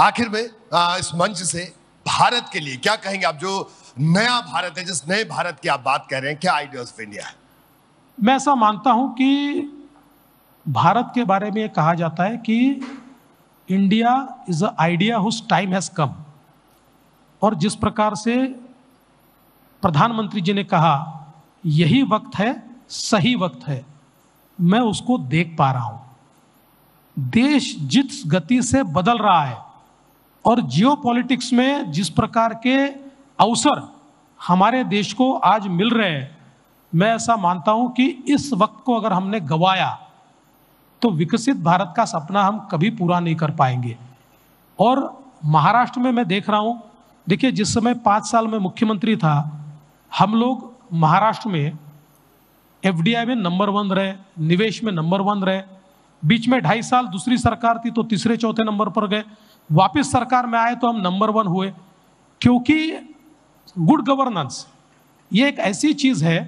आखिर में आ, इस मंच से भारत के लिए क्या कहेंगे आप जो नया भारत है जिस नए भारत की आप बात कर रहे हैं क्या आइडिया ऑफ इंडिया है मैं ऐसा मानता हूं कि भारत के बारे में कहा जाता है कि India is a idea whose time has come और जिस प्रकार से प्रधानमंत्री जी ने कहा यही वक्त है सही वक्त है मैं उसको देख पा रहा हूं देश जिस गति से बदल रहा है और जियो पॉलिटिक्स में जिस प्रकार के अवसर हमारे देश को आज मिल रहे हैं मैं ऐसा मानता हूं कि इस वक्त को अगर हमने गवाया तो विकसित भारत का सपना हम कभी पूरा नहीं कर पाएंगे और महाराष्ट्र में मैं देख रहा हूं देखिए जिस समय पाँच साल में मुख्यमंत्री था हम लोग महाराष्ट्र में एफ में नंबर वन रहे निवेश में नंबर वन रहे बीच में ढाई साल दूसरी सरकार थी तो तीसरे चौथे नंबर पर गए वापस सरकार में आए तो हम नंबर वन हुए क्योंकि गुड गवर्नेंस ये एक ऐसी चीज़ है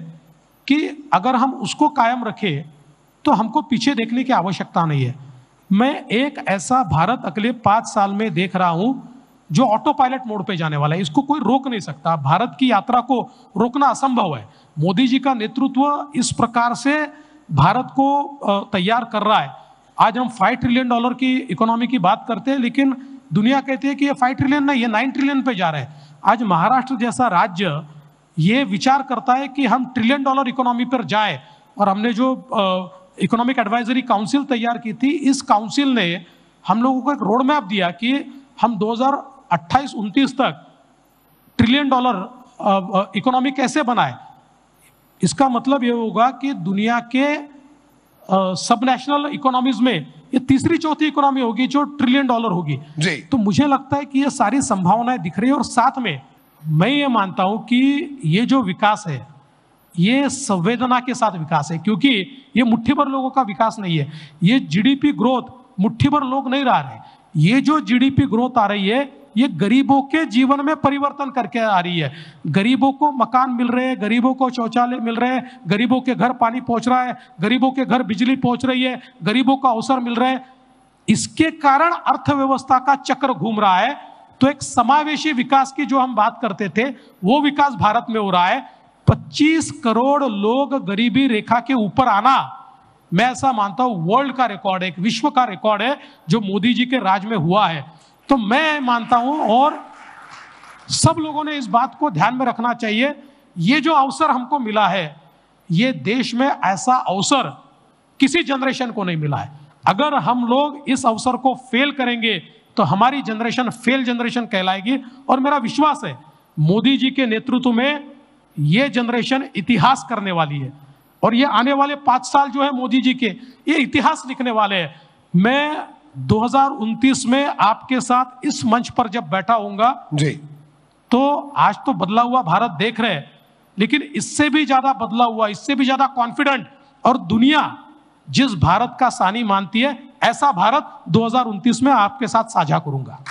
कि अगर हम उसको कायम रखें तो हमको पीछे देखने की आवश्यकता नहीं है मैं एक ऐसा भारत अगले पाँच साल में देख रहा हूँ जो ऑटो पायलट मोड पे जाने वाला है इसको कोई रोक नहीं सकता भारत की यात्रा को रोकना असंभव है मोदी जी का नेतृत्व इस प्रकार से भारत को तैयार कर रहा है आज हम फाइव ट्रिलियन डॉलर की इकोनॉमी की बात करते हैं लेकिन दुनिया कहती है कि ये फाइव ट्रिलियन नहीं ये नाइन ट्रिलियन पे जा रहे हैं आज महाराष्ट्र जैसा राज्य ये विचार करता है कि हम ट्रिलियन डॉलर इकोनॉमी पर जाए और हमने जो इकोनॉमिक एडवाइजरी काउंसिल तैयार की थी इस काउंसिल ने हम लोगों को एक रोड मैप दिया कि हम 2028 29 तक ट्रिलियन डॉलर इकोनॉमी कैसे बनाए इसका मतलब ये होगा कि दुनिया के सब नेशनल इकोनॉमीज में ये तीसरी चौथी इकोनॉमी होगी जो ट्रिलियन डॉलर होगी जी तो मुझे लगता है कि ये सारी संभावनाएं दिख रही है और साथ में मैं ये मानता हूं कि ये जो विकास है ये संवेदना के साथ विकास है क्योंकि ये मुट्ठी भर लोगों का विकास नहीं है ये जीडीपी ग्रोथ मुट्ठी भर लोग नहीं रह रहे ये जो जीडीपी ग्रोथ आ रही है ये गरीबों के जीवन में परिवर्तन करके आ रही है गरीबों को मकान मिल रहे हैं गरीबों को शौचालय मिल रहे हैं गरीबों के घर पानी पहुंच रहा है गरीबों के घर बिजली पहुंच रही है गरीबों का अवसर मिल रहे हैं इसके कारण अर्थव्यवस्था का चक्र घूम रहा है तो एक समावेशी विकास की जो हम बात करते थे वो विकास भारत में हो रहा है पच्चीस करोड़ लोग गरीबी रेखा के ऊपर आना मैं ऐसा मानता हूं वर्ल्ड का रिकॉर्ड है एक विश्व का रिकॉर्ड है जो मोदी जी के राज में हुआ है तो मैं मानता हूं और सब लोगों ने इस बात को ध्यान में रखना चाहिए ये जो अवसर हमको मिला है ये देश में ऐसा अवसर किसी जनरेशन को नहीं मिला है अगर हम लोग इस अवसर को फेल करेंगे तो हमारी जनरेशन फेल जनरेशन कहलाएगी और मेरा विश्वास है मोदी जी के नेतृत्व में ये जनरेशन इतिहास करने वाली है और ये आने वाले पांच साल जो है मोदी जी के ये इतिहास लिखने वाले हैं मैं 2029 में आपके साथ इस मंच पर जब बैठा होऊंगा जी तो आज तो बदला हुआ भारत देख रहे हैं लेकिन इससे भी ज्यादा बदला हुआ इससे भी ज्यादा कॉन्फिडेंट और दुनिया जिस भारत का सानी मानती है ऐसा भारत 2029 में आपके साथ साझा करूंगा